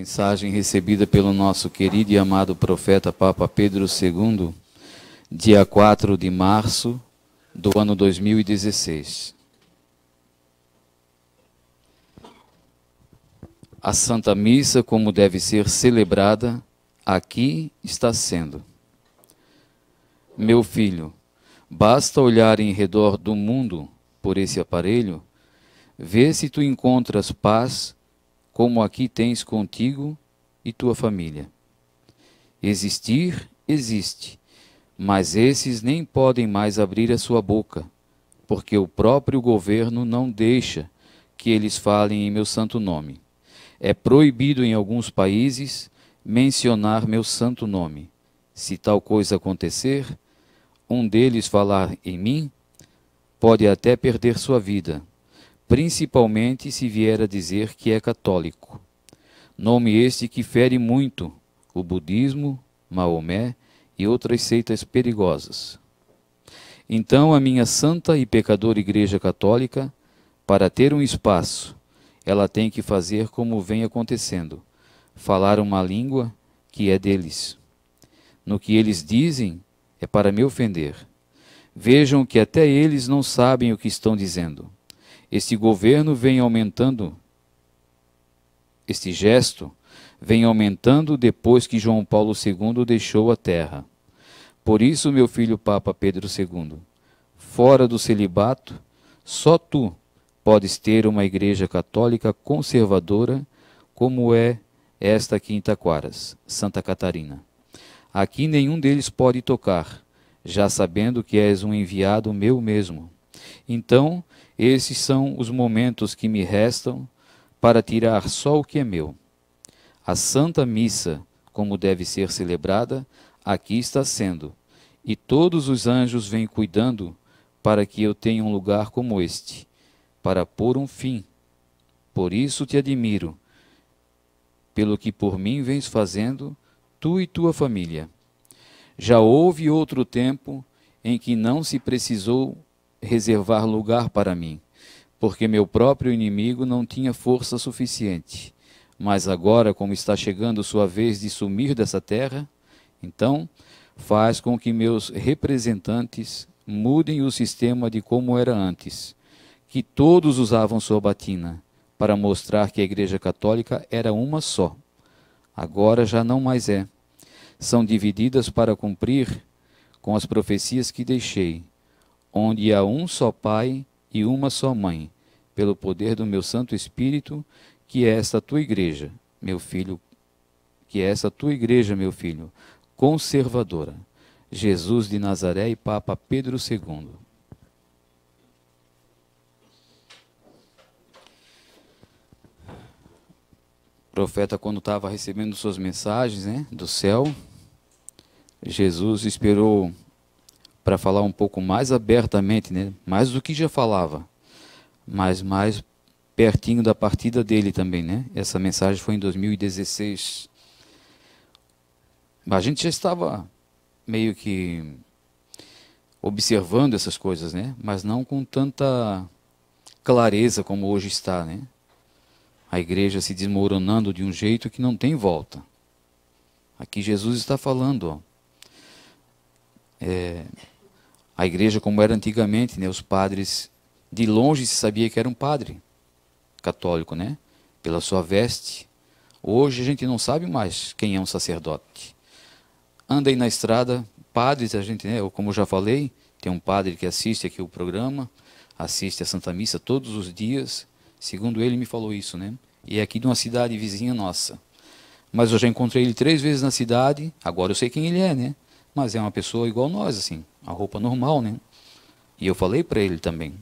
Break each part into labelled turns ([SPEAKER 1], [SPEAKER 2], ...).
[SPEAKER 1] Mensagem recebida pelo nosso querido e amado profeta Papa Pedro II, dia 4 de março do ano 2016. A Santa Missa, como deve ser celebrada, aqui está sendo. Meu filho, basta olhar em redor do mundo por esse aparelho, ver se tu encontras paz como aqui tens contigo e tua família. Existir, existe, mas esses nem podem mais abrir a sua boca, porque o próprio governo não deixa que eles falem em meu santo nome. É proibido em alguns países mencionar meu santo nome. Se tal coisa acontecer, um deles falar em mim, pode até perder sua vida, principalmente se vier a dizer que é católico. Nome este que fere muito o budismo, Maomé e outras seitas perigosas. Então, a minha santa e pecadora Igreja Católica, para ter um espaço, ela tem que fazer como vem acontecendo: falar uma língua que é deles. No que eles dizem é para me ofender. Vejam que até eles não sabem o que estão dizendo. Esse governo vem aumentando, esse gesto vem aumentando depois que João Paulo II deixou a terra. Por isso, meu filho Papa Pedro II, fora do celibato, só tu podes ter uma igreja católica conservadora como é esta aqui em Taquaras, Santa Catarina. Aqui nenhum deles pode tocar, já sabendo que és um enviado meu mesmo. Então, esses são os momentos que me restam para tirar só o que é meu. A Santa Missa, como deve ser celebrada, aqui está sendo, e todos os anjos vêm cuidando para que eu tenha um lugar como este, para pôr um fim. Por isso te admiro, pelo que por mim vens fazendo, tu e tua família. Já houve outro tempo em que não se precisou reservar lugar para mim, porque meu próprio inimigo não tinha força suficiente. Mas agora, como está chegando sua vez de sumir dessa terra, então faz com que meus representantes mudem o sistema de como era antes, que todos usavam sua batina para mostrar que a Igreja Católica era uma só. Agora já não mais é. São divididas para cumprir com as profecias que deixei, onde há um só Pai e uma só Mãe, pelo poder do meu Santo Espírito, que é esta tua igreja, meu filho, que é esta tua igreja, meu filho, conservadora. Jesus de Nazaré e Papa Pedro II. O profeta, quando estava recebendo suas mensagens né, do céu, Jesus esperou para falar um pouco mais abertamente, né? mais do que já falava, mas mais pertinho da partida dele também. Né? Essa mensagem foi em 2016. A gente já estava meio que observando essas coisas, né? mas não com tanta clareza como hoje está. Né? A igreja se desmoronando de um jeito que não tem volta. Aqui Jesus está falando, ó, é, a igreja, como era antigamente, né, os padres, de longe se sabia que era um padre católico, né? Pela sua veste. Hoje a gente não sabe mais quem é um sacerdote. Andem na estrada, padres, a gente, né, como já falei, tem um padre que assiste aqui o programa, assiste a Santa Missa todos os dias. Segundo ele, me falou isso, né? E é aqui de uma cidade vizinha nossa. Mas eu já encontrei ele três vezes na cidade, agora eu sei quem ele é, né? Mas é uma pessoa igual nós, assim a roupa normal, né? E eu falei para ele também.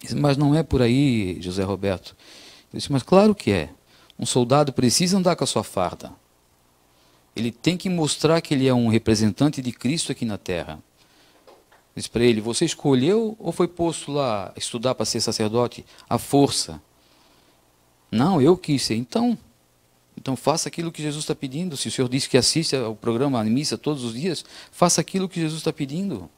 [SPEAKER 1] Disse, mas não é por aí, José Roberto. Eu disse, mas claro que é. Um soldado precisa andar com a sua farda. Ele tem que mostrar que ele é um representante de Cristo aqui na terra. Eu disse para ele: Você escolheu ou foi posto lá estudar para ser sacerdote à força? Não, eu quis ser. Então, então faça aquilo que Jesus está pedindo. Se o senhor disse que assiste ao programa, à missa todos os dias, faça aquilo que Jesus está pedindo.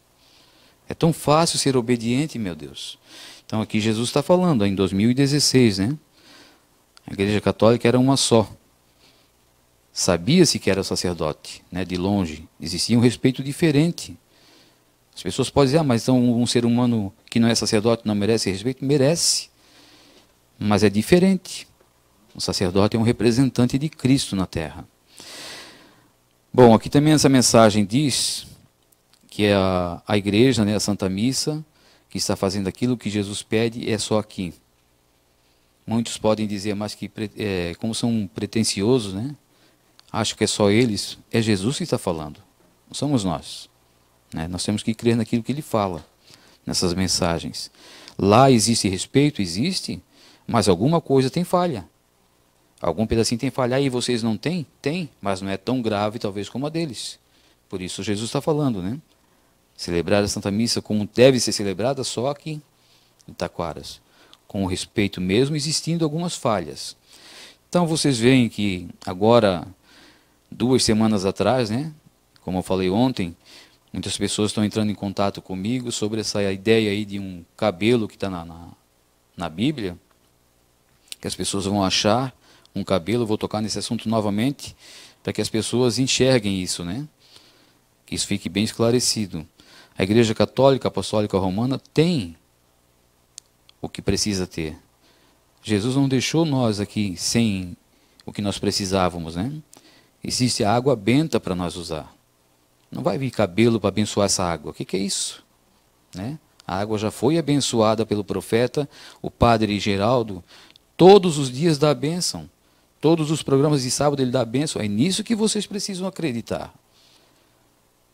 [SPEAKER 1] É tão fácil ser obediente, meu Deus. Então aqui Jesus está falando, em 2016, né? A Igreja Católica era uma só. Sabia-se que era sacerdote, né? De longe. Existia um respeito diferente. As pessoas podem dizer, ah, mas então um ser humano que não é sacerdote não merece respeito? Merece. Mas é diferente. O sacerdote é um representante de Cristo na terra. Bom, aqui também essa mensagem diz que é a, a igreja, né, a Santa Missa, que está fazendo aquilo que Jesus pede, é só aqui. Muitos podem dizer, mas que, é, como são pretensiosos, né? acham que é só eles, é Jesus que está falando, não somos nós. Né? Nós temos que crer naquilo que ele fala, nessas mensagens. Lá existe respeito, existe, mas alguma coisa tem falha. Algum pedacinho tem falha e vocês não têm? Tem, mas não é tão grave talvez como a deles. Por isso Jesus está falando, né? Celebrar a Santa Missa como deve ser celebrada só aqui em Taquaras, com respeito mesmo, existindo algumas falhas. Então vocês veem que agora, duas semanas atrás, né? Como eu falei ontem, muitas pessoas estão entrando em contato comigo sobre essa ideia aí de um cabelo que está na, na, na Bíblia, que as pessoas vão achar um cabelo, vou tocar nesse assunto novamente, para que as pessoas enxerguem isso, né? Que isso fique bem esclarecido. A Igreja Católica Apostólica Romana tem o que precisa ter. Jesus não deixou nós aqui sem o que nós precisávamos, né? Existe a água benta para nós usar. Não vai vir cabelo para abençoar essa água. O que, que é isso? Né? A água já foi abençoada pelo profeta, o padre Geraldo, todos os dias da bênção. Todos os programas de sábado ele dá bênção. É nisso que vocês precisam acreditar.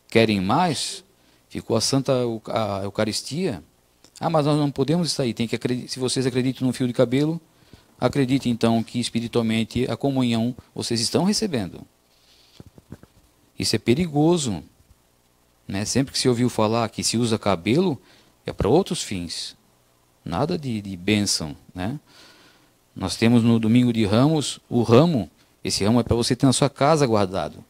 [SPEAKER 1] Querem mais? Ficou a Santa a Eucaristia. Ah, mas nós não podemos sair. Tem que acreditar. Se vocês acreditam num fio de cabelo, acreditem então que espiritualmente a comunhão vocês estão recebendo. Isso é perigoso. Né? Sempre que se ouviu falar que se usa cabelo, é para outros fins. Nada de, de bênção. Né? Nós temos no domingo de ramos o ramo. Esse ramo é para você ter na sua casa guardado.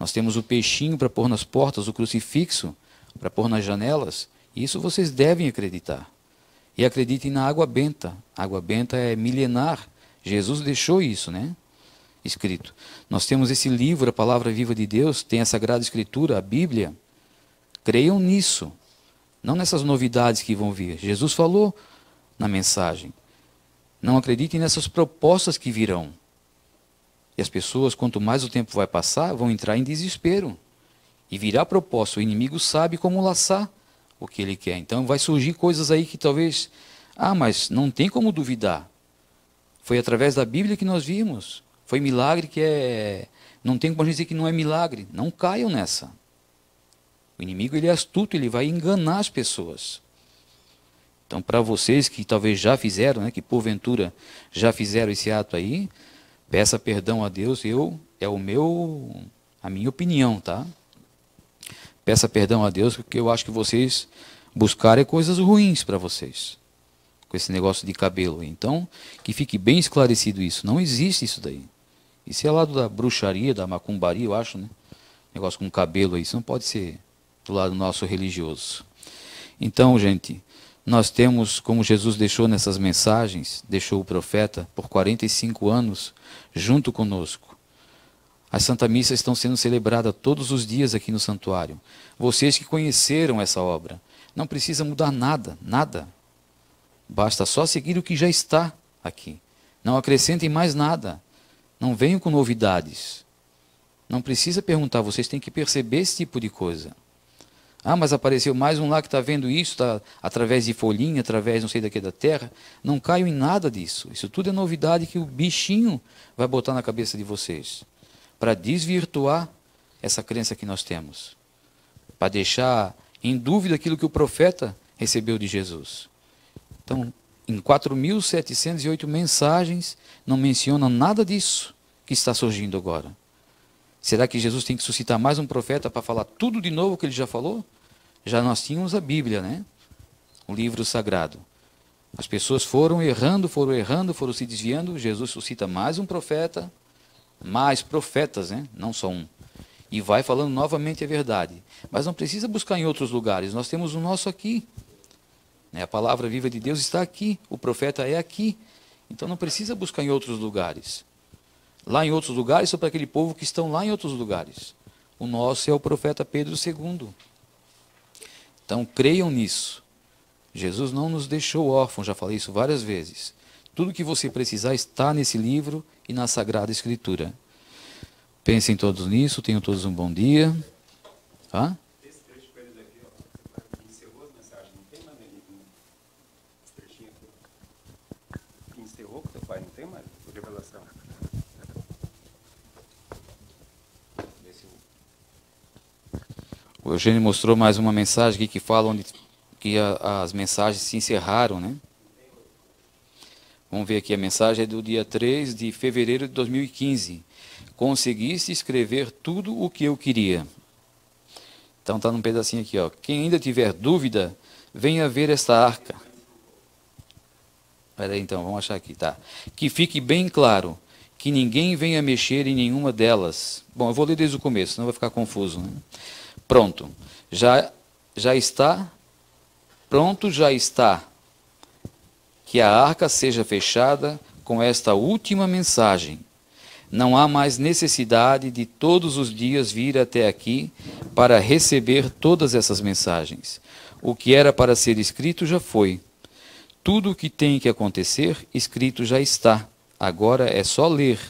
[SPEAKER 1] Nós temos o peixinho para pôr nas portas, o crucifixo para pôr nas janelas. Isso vocês devem acreditar. E acreditem na água benta. A água benta é milenar. Jesus deixou isso, né? Escrito. Nós temos esse livro, a Palavra Viva de Deus, tem a Sagrada Escritura, a Bíblia. Creiam nisso, não nessas novidades que vão vir. Jesus falou na mensagem. Não acreditem nessas propostas que virão. E as pessoas, quanto mais o tempo vai passar, vão entrar em desespero. E virá proposta. O inimigo sabe como laçar o que ele quer. Então vai surgir coisas aí que talvez. Ah, mas não tem como duvidar. Foi através da Bíblia que nós vimos. Foi milagre que é. Não tem como a gente dizer que não é milagre. Não caiam nessa. O inimigo ele é astuto, ele vai enganar as pessoas. Então, para vocês que talvez já fizeram, né, que porventura já fizeram esse ato aí, peça perdão a Deus. Eu é o meu, a minha opinião, tá? Peça perdão a Deus porque eu acho que vocês buscarem coisas ruins para vocês com esse negócio de cabelo. Então, que fique bem esclarecido isso. Não existe isso daí. Isso é lado da bruxaria, da macumbaria, eu acho, né? Negócio com cabelo aí. Isso não pode ser do lado nosso religioso. Então, gente, nós temos, como Jesus deixou nessas mensagens, deixou o profeta por 45 anos junto conosco. As Santa Missas estão sendo celebradas todos os dias aqui no santuário. Vocês que conheceram essa obra, não precisa mudar nada, nada. Basta só seguir o que já está aqui. Não acrescentem mais nada. Não venham com novidades. Não precisa perguntar, vocês têm que perceber esse tipo de coisa. Ah, mas apareceu mais um lá que está vendo isso, tá, através de folhinha, através não sei daqui da terra. Não caio em nada disso. Isso tudo é novidade que o bichinho vai botar na cabeça de vocês. Para desvirtuar essa crença que nós temos. Para deixar em dúvida aquilo que o profeta recebeu de Jesus. Então, em 4.708 mensagens, não menciona nada disso que está surgindo agora. Será que Jesus tem que suscitar mais um profeta para falar tudo de novo que ele já falou? Já nós tínhamos a Bíblia, né? O livro sagrado. As pessoas foram errando, foram errando, foram se desviando. Jesus suscita mais um profeta, mais profetas, né? Não só um. E vai falando novamente a verdade. Mas não precisa buscar em outros lugares. Nós temos o nosso aqui. Né? A palavra viva de Deus está aqui. O profeta é aqui. Então não precisa buscar em outros lugares lá em outros lugares, para aquele povo que estão lá em outros lugares. O nosso é o profeta Pedro II. Então creiam nisso. Jesus não nos deixou órfãos, já falei isso várias vezes. Tudo que você precisar está nesse livro e na Sagrada Escritura. Pensem todos nisso, tenham todos um bom dia. tá Encerrou né? teu pai, não tem mais revelação. O Eugênio mostrou mais uma mensagem aqui que fala onde que a, as mensagens se encerraram, né? Vamos ver aqui a mensagem é do dia 3 de fevereiro de 2015. Conseguiste escrever tudo o que eu queria. Então está num pedacinho aqui, ó. Quem ainda tiver dúvida, venha ver esta arca. Peraí então, vamos achar aqui, tá? Que fique bem claro que ninguém venha mexer em nenhuma delas. Bom, eu vou ler desde o começo, senão vai ficar confuso, né? pronto. Já, já está pronto, já está. Que a arca seja fechada com esta última mensagem. Não há mais necessidade de todos os dias vir até aqui para receber todas essas mensagens. O que era para ser escrito já foi. Tudo o que tem que acontecer, escrito já está. Agora é só ler.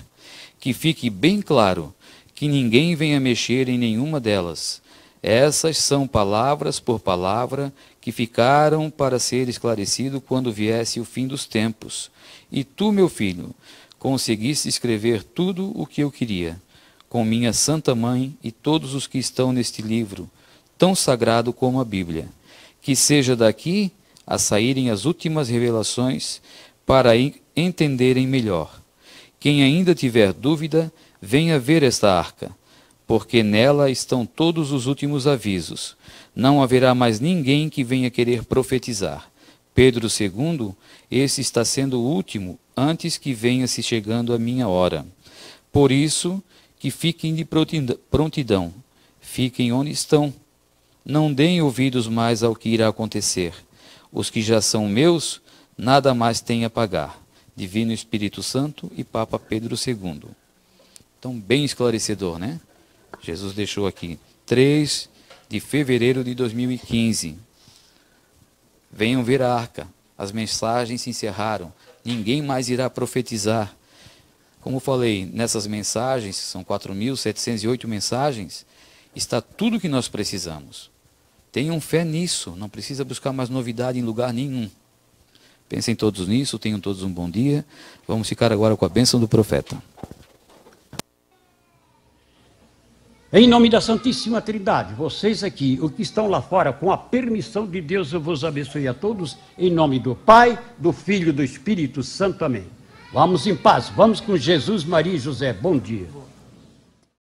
[SPEAKER 1] Que fique bem claro que ninguém venha mexer em nenhuma delas. Essas são palavras por palavra que ficaram para ser esclarecido quando viesse o fim dos tempos. E tu, meu filho, conseguiste escrever tudo o que eu queria, com minha Santa Mãe e todos os que estão neste livro, tão sagrado como a Bíblia. Que seja daqui a saírem as últimas revelações para entenderem melhor. Quem ainda tiver dúvida, venha ver esta arca porque nela estão todos os últimos avisos. Não haverá mais ninguém que venha querer profetizar. Pedro II, esse está sendo o último, antes que venha se chegando a minha hora. Por isso, que fiquem de prontidão, fiquem onde estão. Não deem ouvidos mais ao que irá acontecer. Os que já são meus, nada mais têm a pagar. Divino Espírito Santo e Papa Pedro II. Então, bem esclarecedor, né? Jesus deixou aqui. 3 de fevereiro de 2015. Venham ver a arca. As mensagens se encerraram. Ninguém mais irá profetizar. Como falei, nessas mensagens, são 4.708 mensagens, está tudo o que nós precisamos. Tenham fé nisso, não precisa buscar mais novidade em lugar nenhum. Pensem todos nisso, tenham todos um bom dia. Vamos ficar agora com a bênção do profeta. Em nome da Santíssima Trindade, vocês aqui, o que estão lá fora, com a permissão de Deus, eu vos abençoe a todos, em nome do Pai, do Filho e do Espírito Santo. Amém. Vamos em paz, vamos com Jesus, Maria e José. Bom dia.